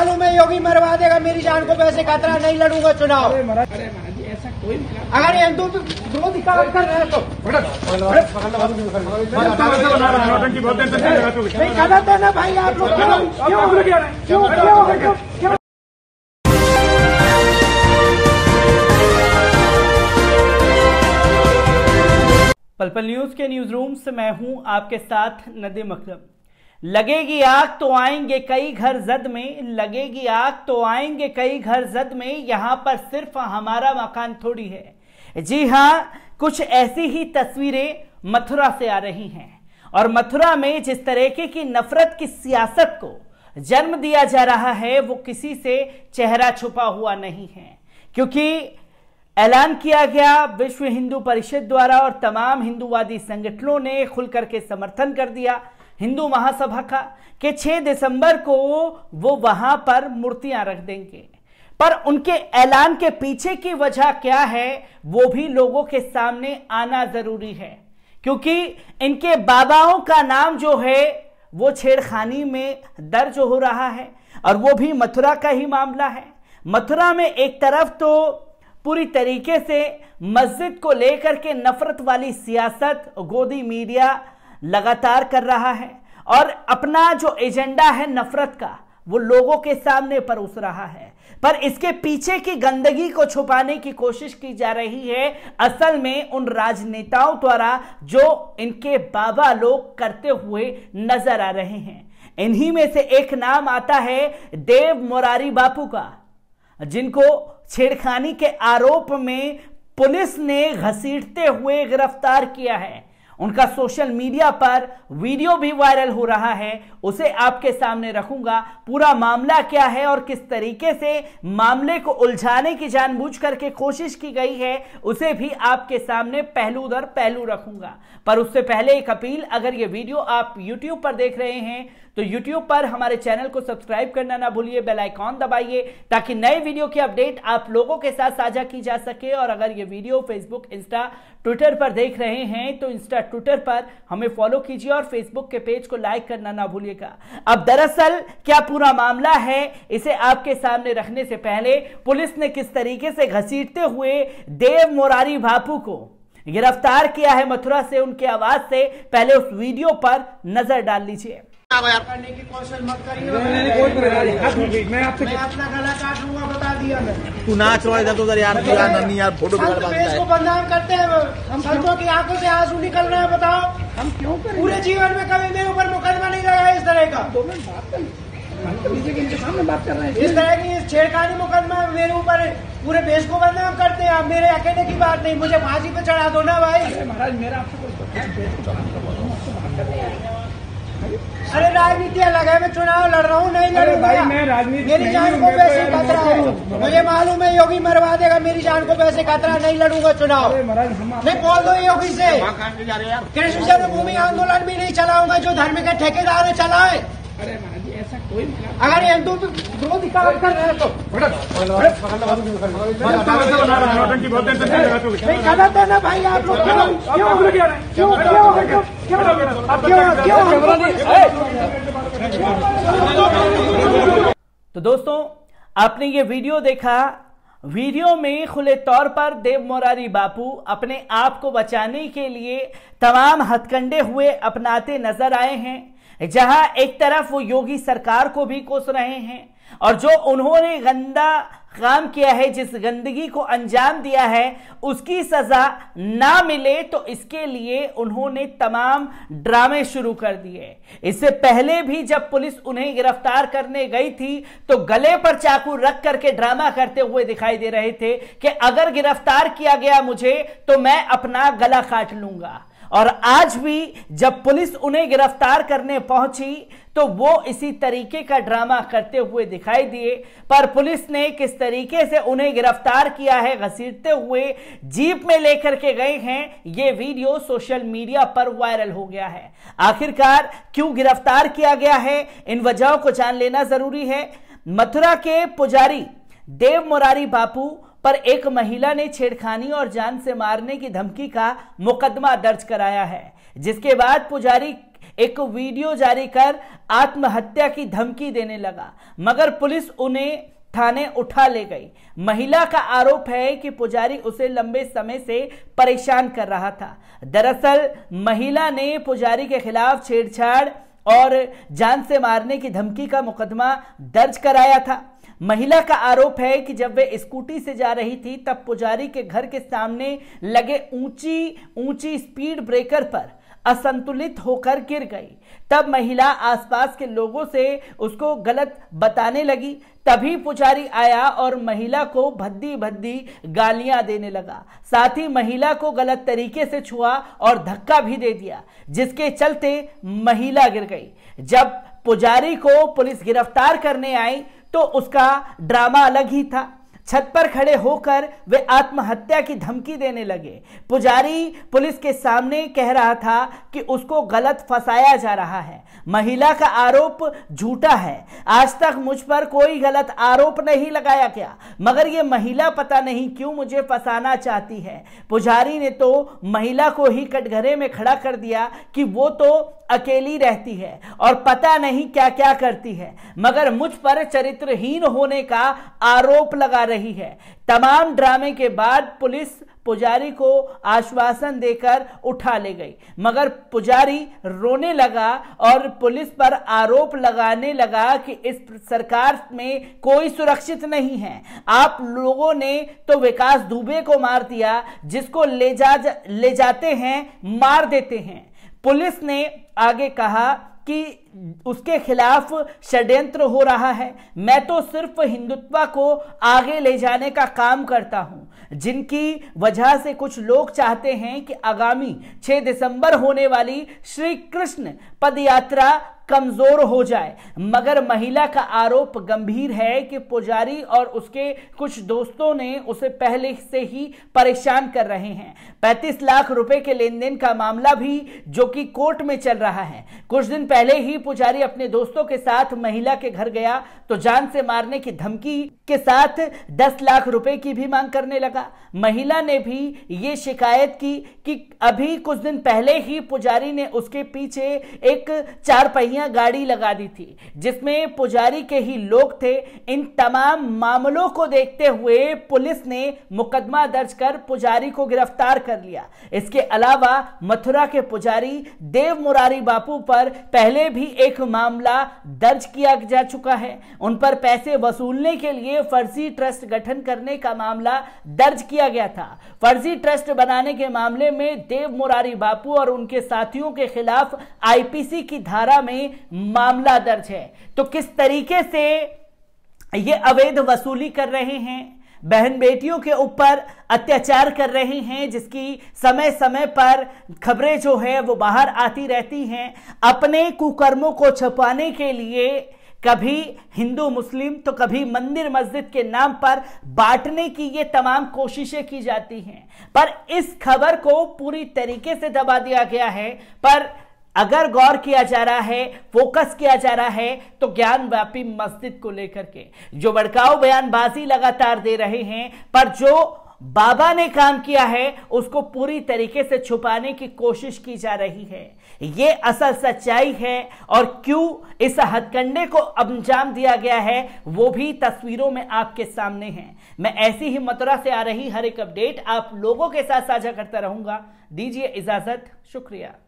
मालूम है योगी मरवा देगा मेरी जान को पैसे तो खतरा नहीं लड़ूंगा चुनाव अरे मतलब अगर हिंदू तो दो तो ना भाई आप लोग पलपल न्यूज के न्यूज रूम से मैं हूं आपके साथ नदीम अकरम लगेगी आग तो आएंगे कई घर जद में लगेगी आग तो आएंगे कई घर जद में यहां पर सिर्फ हमारा मकान थोड़ी है जी हां कुछ ऐसी ही तस्वीरें मथुरा से आ रही हैं और मथुरा में जिस तरीके की नफरत की सियासत को जन्म दिया जा रहा है वो किसी से चेहरा छुपा हुआ नहीं है क्योंकि ऐलान किया गया विश्व हिंदू परिषद द्वारा और तमाम हिंदूवादी संगठनों ने खुल करके समर्थन कर दिया हिंदू महासभा का कि 6 दिसंबर को वो वहां पर मूर्तियां रख देंगे पर उनके ऐलान के पीछे की वजह क्या है वो भी लोगों के सामने आना जरूरी है क्योंकि इनके बाबाओं का नाम जो है वो छेड़खानी में दर्ज हो रहा है और वो भी मथुरा का ही मामला है मथुरा में एक तरफ तो पूरी तरीके से मस्जिद को लेकर के नफरत वाली सियासत गोदी मीडिया लगातार कर रहा है और अपना जो एजेंडा है नफरत का वो लोगों के सामने परोस रहा है पर इसके पीछे की गंदगी को छुपाने की कोशिश की जा रही है असल में उन राजनेताओं द्वारा जो इनके बाबा लोग करते हुए नजर आ रहे हैं इन्हीं में से एक नाम आता है देव मुरारी बापू का जिनको छेड़खानी के आरोप में पुलिस ने घसीटते हुए गिरफ्तार किया है उनका सोशल मीडिया पर वीडियो भी वायरल हो रहा है उसे आपके सामने रखूंगा पूरा मामला क्या है और किस तरीके से मामले को उलझाने की जानबूझ करके कोशिश की गई है उसे भी आपके सामने पहलू दर पहलू रखूंगा पर उससे पहले एक अपील अगर ये वीडियो आप यूट्यूब पर देख रहे हैं तो यूट्यूब पर हमारे चैनल को सब्सक्राइब करना ना भूलिए बेल आइकॉन दबाइए ताकि नए वीडियो की अपडेट आप लोगों के साथ साझा की जा सके और अगर ये वीडियो फेसबुक इंस्टा ट्विटर पर देख रहे हैं तो इंस्टा ट्विटर पर हमें फॉलो कीजिए और फेसबुक के पेज को लाइक करना ना भूलिएगा अब दरअसल क्या पूरा मामला है इसे आपके सामने रखने से पहले पुलिस ने किस तरीके से घसीटते हुए देव मोरारी बापू को गिरफ्तार किया है मथुरा से उनके आवाज से पहले उस वीडियो पर नजर डाल लीजिए करने की कौशल मत करिए तो मैं आपसे अपना गला काट लूंगा बता दिया मैं तू नाच रहा तो बदनाम करते हैं हम संतों की आंखों से आंसू निकल रहे हैं बताओ हम क्यों करें पूरे जीवन में कभी मेरे ऊपर मुकदमा नहीं लगा इस तरह का तो इस तरह की छेड़खानी मुकदमा मेरे ऊपर पूरे देश को बदनाम करते हैं आप मेरे अकेले की बात नहीं मुझे फांसी पे चढ़ा दो ना भाई महाराज मेरा आपसे अरे राजनीति अलग है मैं चुनाव लड़ रहा हूँ नहीं लड़ भाई मैं राजनीति मेरी जान को पैसे तो खतरा है मुझे मालूम है योगी मरवा देगा मेरी जान को पैसे खतरा नहीं लड़ूंगा चुनाव मैं बोल दो योगी से कृष्ण जन्मभूमि आंदोलन भी नहीं चलाऊंगा जो धर्म के ठेकेदार चलाए अगर एक दो तो दो दिखा तो ना भाई आप लोग क्यों क्यों क्यों क्यों तो दोस्तों आपने ये वीडियो देखा वीडियो में खुले तौर पर देव मोरारी बापू अपने आप को बचाने के लिए तमाम हथकंडे हुए अपनाते नजर आए हैं जहां एक तरफ वो योगी सरकार को भी कोस रहे हैं और जो उन्होंने गंदा काम किया है जिस गंदगी को अंजाम दिया है उसकी सजा ना मिले तो इसके लिए उन्होंने तमाम ड्रामे शुरू कर दिए इससे पहले भी जब पुलिस उन्हें गिरफ्तार करने गई थी तो गले पर चाकू रख करके ड्रामा करते हुए दिखाई दे रहे थे कि अगर गिरफ्तार किया गया मुझे तो मैं अपना गला काट लूंगा और आज भी जब पुलिस उन्हें गिरफ्तार करने पहुंची तो वो इसी तरीके का ड्रामा करते हुए दिखाई दिए पर पुलिस ने किस तरीके से उन्हें गिरफ्तार किया है घसीटते हुए जीप में लेकर के गए हैं ये वीडियो सोशल मीडिया पर वायरल हो गया है आखिरकार क्यों गिरफ्तार किया गया है इन वजहों को जान लेना जरूरी है मथुरा के पुजारी देव मुरारी बापू पर एक महिला ने छेड़खानी और जान से मारने की धमकी का मुकदमा दर्ज कराया है जिसके बाद पुजारी एक वीडियो जारी कर आत्महत्या की धमकी देने लगा मगर पुलिस उन्हें थाने उठा ले गई महिला का आरोप है कि पुजारी उसे लंबे समय से परेशान कर रहा था दरअसल महिला ने पुजारी के खिलाफ छेड़छाड़ और जान से मारने की धमकी का मुकदमा दर्ज कराया था महिला का आरोप है कि जब वे स्कूटी से जा रही थी तब पुजारी के घर के सामने लगे ऊंची ऊंची स्पीड ब्रेकर पर असंतुलित होकर गिर गई तब महिला आसपास के लोगों से उसको गलत बताने लगी तभी पुजारी आया और महिला को भद्दी भद्दी गालियां देने लगा साथ ही महिला को गलत तरीके से छुआ और धक्का भी दे दिया जिसके चलते महिला गिर गई जब पुजारी को पुलिस गिरफ्तार करने आई तो उसका ड्रामा अलग ही था छत पर खड़े होकर वे आत्महत्या की धमकी देने लगे पुजारी पुलिस के सामने कह रहा था कि उसको गलत फंसाया जा रहा है महिला का आरोप झूठा है आज तक मुझ पर कोई गलत आरोप नहीं लगाया गया मगर ये महिला पता नहीं क्यों मुझे फंसाना चाहती है पुजारी ने तो महिला को ही कटघरे में खड़ा कर दिया कि वो तो अकेली रहती है और पता नहीं क्या क्या करती है मगर मुझ पर चरित्रहीन होने का आरोप लगा रही है तमाम ड्रामे के बाद पुलिस पुजारी को आश्वासन देकर उठा ले गई मगर पुजारी रोने लगा और पुलिस पर आरोप लगाने लगा कि इस सरकार में कोई सुरक्षित नहीं है आप लोगों ने तो विकास दुबे को मार दिया जिसको ले जा ले जाते हैं मार देते हैं पुलिस ने आगे कहा कि उसके खिलाफ षड्यंत्र हो रहा है मैं तो सिर्फ हिंदुत्व को आगे ले जाने का काम करता हूं जिनकी वजह से कुछ लोग चाहते हैं कि आगामी 6 दिसंबर होने वाली श्री कृष्ण पदयात्रा कमजोर हो जाए मगर महिला का आरोप गंभीर है कि पुजारी और उसके कुछ दोस्तों ने उसे पहले से ही परेशान कर रहे हैं 35 लाख रुपए के लेन देन का मामला भी जो कि कोर्ट में चल रहा है कुछ दिन पहले ही पुजारी अपने दोस्तों के साथ महिला के घर गया तो जान से मारने की धमकी के साथ 10 लाख रुपए की भी मांग करने लगा महिला ने भी ये शिकायत की कि अभी कुछ दिन पहले ही पुजारी ने उसके पीछे एक चार पहिया बढ़िया गाड़ी लगा दी थी जिसमें पुजारी के ही लोग थे इन तमाम मामलों को देखते हुए पुलिस ने मुकदमा दर्ज कर पुजारी को गिरफ्तार कर लिया इसके अलावा मथुरा के पुजारी देव मुरारी बापू पर पहले भी एक मामला दर्ज किया जा चुका है उन पर पैसे वसूलने के लिए फर्जी ट्रस्ट गठन करने का मामला दर्ज किया गया था फर्जी ट्रस्ट बनाने के मामले में देव मुरारी बापू और उनके साथियों के खिलाफ आईपीसी की धारा में मामला दर्ज है तो किस तरीके से ये अवैध वसूली कर रहे हैं बहन बेटियों के ऊपर अत्याचार कर रहे हैं जिसकी समय समय पर खबरें जो है वो बाहर आती रहती हैं अपने कुकर्मों को छुपाने के लिए कभी हिंदू मुस्लिम तो कभी मंदिर मस्जिद के नाम पर बांटने की ये तमाम कोशिशें की जाती हैं पर इस खबर को पूरी तरीके से दबा दिया गया है पर अगर गौर किया जा रहा है फोकस किया जा रहा है तो ज्ञान व्यापी मस्जिद को लेकर के जो भड़काऊ बयानबाजी लगातार दे रहे हैं पर जो बाबा ने काम किया है उसको पूरी तरीके से छुपाने की कोशिश की जा रही है ये असल सच्चाई है और क्यों इस हथकंडे को अंजाम दिया गया है वो भी तस्वीरों में आपके सामने है मैं ऐसी ही मथुरा से आ रही हर एक अपडेट आप लोगों के साथ साझा करता रहूंगा दीजिए इजाजत शुक्रिया